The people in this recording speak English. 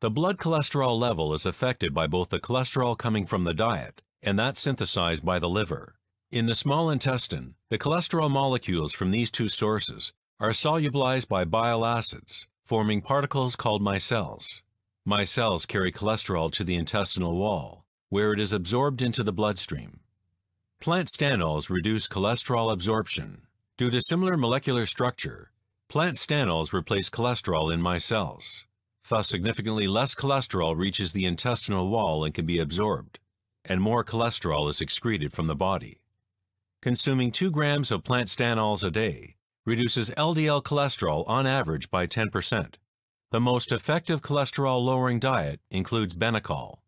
The blood cholesterol level is affected by both the cholesterol coming from the diet and that synthesized by the liver. In the small intestine, the cholesterol molecules from these two sources are solubilized by bile acids, forming particles called micelles. Micelles carry cholesterol to the intestinal wall, where it is absorbed into the bloodstream. Plant stanols reduce cholesterol absorption. Due to similar molecular structure, plant stanols replace cholesterol in micelles. Thus, significantly less cholesterol reaches the intestinal wall and can be absorbed, and more cholesterol is excreted from the body. Consuming 2 grams of plant stanols a day reduces LDL cholesterol on average by 10%. The most effective cholesterol-lowering diet includes Benecol,